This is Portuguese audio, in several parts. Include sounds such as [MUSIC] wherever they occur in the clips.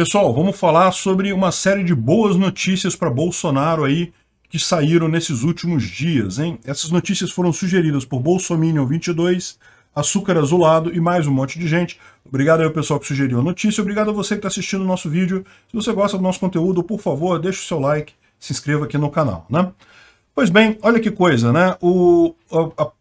Pessoal, vamos falar sobre uma série de boas notícias para Bolsonaro aí que saíram nesses últimos dias, hein? Essas notícias foram sugeridas por Bolsominion 22, Açúcar Azulado e mais um monte de gente. Obrigado aí ao pessoal que sugeriu a notícia, obrigado a você que está assistindo o nosso vídeo. Se você gosta do nosso conteúdo, por favor, deixe o seu like, se inscreva aqui no canal, né? Pois bem, olha que coisa, né? O, a, a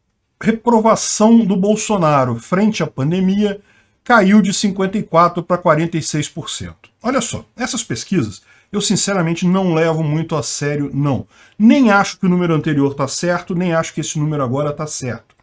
reprovação do Bolsonaro frente à pandemia caiu de 54% para 46%. Olha só, essas pesquisas eu sinceramente não levo muito a sério, não. Nem acho que o número anterior está certo, nem acho que esse número agora está certo.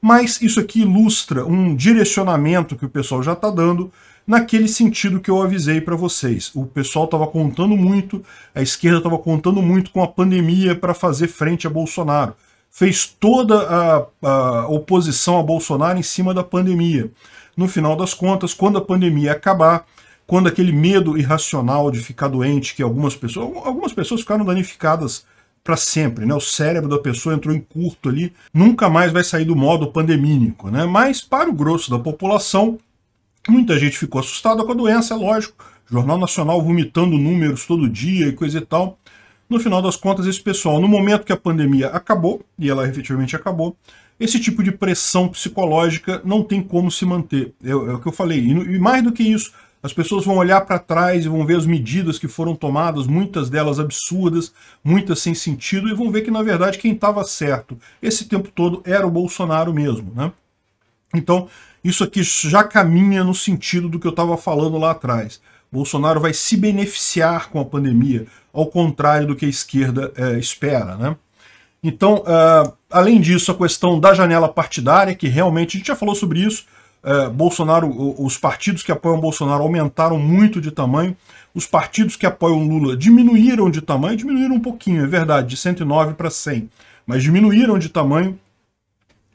Mas isso aqui ilustra um direcionamento que o pessoal já está dando naquele sentido que eu avisei para vocês. O pessoal estava contando muito, a esquerda estava contando muito com a pandemia para fazer frente a Bolsonaro fez toda a, a oposição a Bolsonaro em cima da pandemia. No final das contas, quando a pandemia acabar, quando aquele medo irracional de ficar doente, que algumas pessoas, algumas pessoas ficaram danificadas para sempre, né? O cérebro da pessoa entrou em curto ali, nunca mais vai sair do modo pandemínico, né? Mas para o grosso da população, muita gente ficou assustada com a doença, é lógico. Jornal Nacional vomitando números todo dia e coisa e tal. No final das contas, esse pessoal, no momento que a pandemia acabou, e ela efetivamente acabou, esse tipo de pressão psicológica não tem como se manter. É, é o que eu falei. E, e mais do que isso, as pessoas vão olhar para trás e vão ver as medidas que foram tomadas, muitas delas absurdas, muitas sem sentido, e vão ver que, na verdade, quem estava certo esse tempo todo era o Bolsonaro mesmo. Né? Então, isso aqui já caminha no sentido do que eu estava falando lá atrás. Bolsonaro vai se beneficiar com a pandemia, ao contrário do que a esquerda é, espera. Né? Então, uh, além disso, a questão da janela partidária, que realmente a gente já falou sobre isso. Uh, Bolsonaro, os partidos que apoiam Bolsonaro aumentaram muito de tamanho, os partidos que apoiam Lula diminuíram de tamanho, diminuíram um pouquinho, é verdade, de 109 para 100, mas diminuíram de tamanho.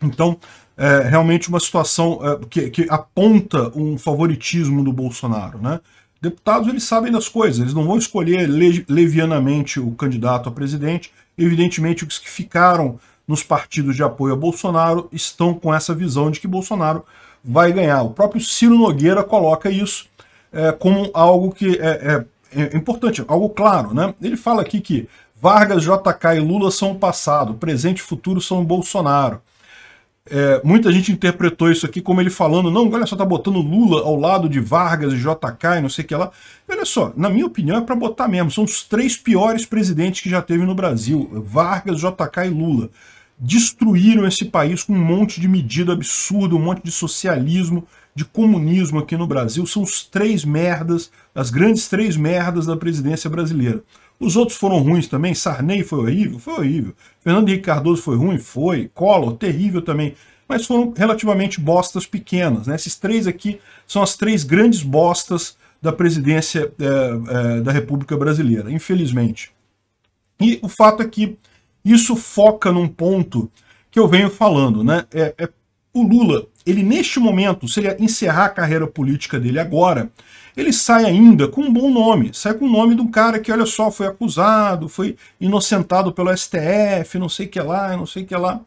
Então, é realmente uma situação é, que, que, aponta um favoritismo do Bolsonaro, né? Deputados, eles sabem das coisas, eles não vão escolher le levianamente o candidato a presidente. Evidentemente, os que ficaram nos partidos de apoio a Bolsonaro estão com essa visão de que Bolsonaro vai ganhar. O próprio Ciro Nogueira coloca isso é, como algo que é, é, é, importante, algo claro. Né? Ele fala aqui que Vargas, JK e Lula são o passado, presente e futuro são Bolsonaro. É, muita gente interpretou isso aqui como ele falando, não, olha só, tá botando Lula ao lado de Vargas e JK e não sei o que lá. Olha só, na minha opinião é para botar mesmo, são os três piores presidentes que já teve no Brasil, Vargas, JK e Lula. Destruíram esse país com um monte de medida absurda, um monte de socialismo, de comunismo aqui no Brasil. São os três merdas, as grandes três merdas da presidência brasileira. Os outros foram ruins também. Sarney foi horrível? Foi horrível. Fernando Henrique Cardoso foi ruim? Foi. Collor, terrível também. Mas foram relativamente bostas pequenas. Né? Esses três aqui são as três grandes bostas da presidência é, é, da República Brasileira, infelizmente. E o fato é que isso foca num ponto que eu venho falando, né? É, é o Lula, ele neste momento, se ele encerrar a carreira política dele agora, ele sai ainda com um bom nome, sai com o nome de um cara que, olha só, foi acusado, foi inocentado pelo STF, não sei o que lá, não sei o que lá.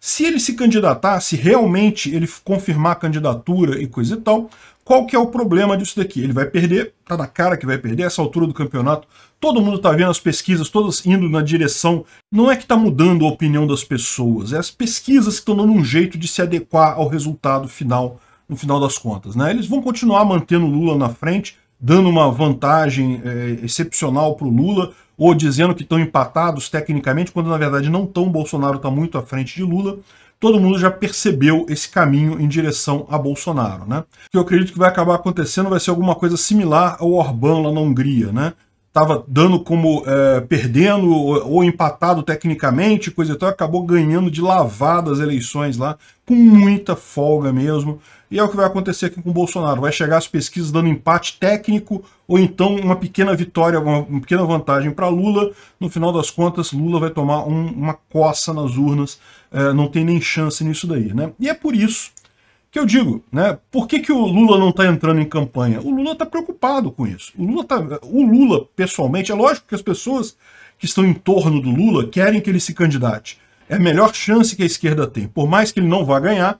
Se ele se candidatar, se realmente ele confirmar a candidatura e coisa e tal, qual que é o problema disso daqui? Ele vai perder, tá na cara que vai perder essa altura do campeonato. Todo mundo tá vendo as pesquisas, todas indo na direção. Não é que tá mudando a opinião das pessoas, é as pesquisas que estão dando um jeito de se adequar ao resultado final, no final das contas. Né? Eles vão continuar mantendo o Lula na frente, dando uma vantagem é, excepcional para o Lula, ou dizendo que estão empatados tecnicamente, quando na verdade não estão, Bolsonaro está muito à frente de Lula, todo mundo já percebeu esse caminho em direção a Bolsonaro. Né? O que eu acredito que vai acabar acontecendo vai ser alguma coisa similar ao Orbán lá na Hungria, né? estava dando como é, perdendo ou, ou, empatado tecnicamente, coisa e tal, acabou ganhando de lavada as eleições lá, com muita folga mesmo. E é o que vai acontecer aqui com o Bolsonaro. Vai chegar as pesquisas dando empate técnico, ou então uma pequena vitória, uma, uma pequena vantagem para Lula. No final das contas, Lula vai tomar um, uma coça nas urnas, é, não tem nem chance nisso daí. Né? E é por isso que eu digo, né? Por que, que o Lula não está entrando em campanha? O Lula está preocupado com isso. O Lula, tá, o Lula, pessoalmente, é lógico que as pessoas que estão em torno do Lula querem que ele se candidate. É a melhor chance que a esquerda tem. Por mais que ele não vá ganhar,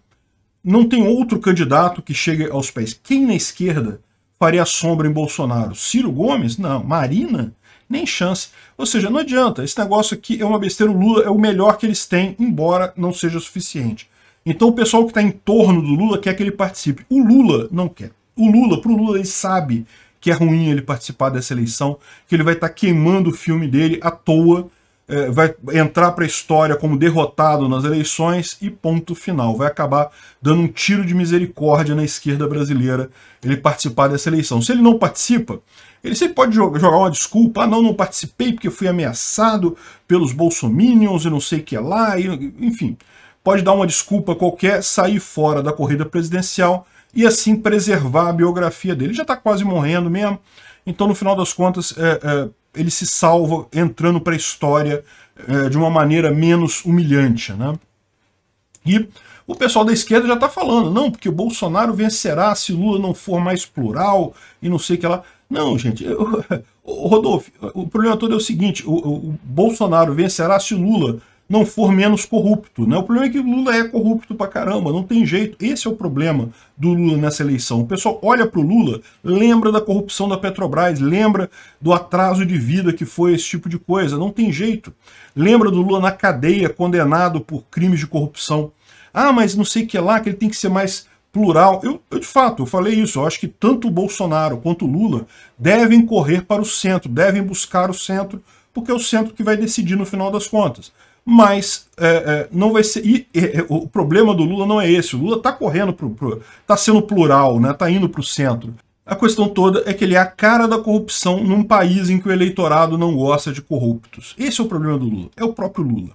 não tem outro candidato que chegue aos pés. Quem na esquerda faria sombra em Bolsonaro? Ciro Gomes? Não. Marina? Nem chance. Ou seja, não adianta. Esse negócio aqui é uma besteira. O Lula é o melhor que eles têm, embora não seja suficiente. Então o pessoal que está em torno do Lula quer que ele participe. O Lula não quer. O Lula, para o Lula, ele sabe que é ruim ele participar dessa eleição, que ele vai estar tá queimando o filme dele à toa, é, vai entrar para a história como derrotado nas eleições e ponto final. Vai acabar dando um tiro de misericórdia na esquerda brasileira ele participar dessa eleição. Se ele não participa, ele sempre pode jogar uma desculpa, ah não, não participei porque fui ameaçado pelos bolsominions e não sei o que lá, e, enfim pode dar uma desculpa qualquer, sair fora da corrida presidencial e assim preservar a biografia dele. Ele já está quase morrendo mesmo, então no final das contas é, é, ele se salva entrando para a história é, de uma maneira menos humilhante. Né? E o pessoal da esquerda já está falando, não, porque o Bolsonaro vencerá se Lula não for mais plural e não sei o que lá. Não, gente, eu, [LAUGHS] Rodolfo, o problema todo é o seguinte, o, o Bolsonaro vencerá se Lula não for menos corrupto. Né? O problema é que o Lula é corrupto pra caramba, não tem jeito. Esse é o problema do Lula nessa eleição. O pessoal olha pro Lula, lembra da corrupção da Petrobras, lembra do atraso de vida que foi esse tipo de coisa, não tem jeito. Lembra do Lula na cadeia, condenado por crimes de corrupção. Ah, mas não sei que lá, que ele tem que ser mais plural. Eu, eu, de fato, eu falei isso. Eu acho que tanto o Bolsonaro quanto o Lula devem correr para o centro, devem buscar o centro, porque é o centro que vai decidir no final das contas mas é, é, não vai ser. E, e, é, o problema do Lula não é esse. O Lula está correndo para está sendo plural, né? Está indo para o centro. A questão toda é que ele é a cara da corrupção num país em que o eleitorado não gosta de corruptos. Esse é o problema do Lula. É o próprio Lula.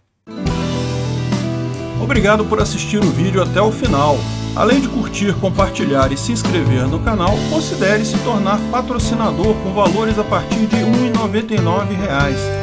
Obrigado por assistir o vídeo até o final. Além de curtir, compartilhar e se inscrever no canal, considere se tornar patrocinador com valores a partir de R$ 1,99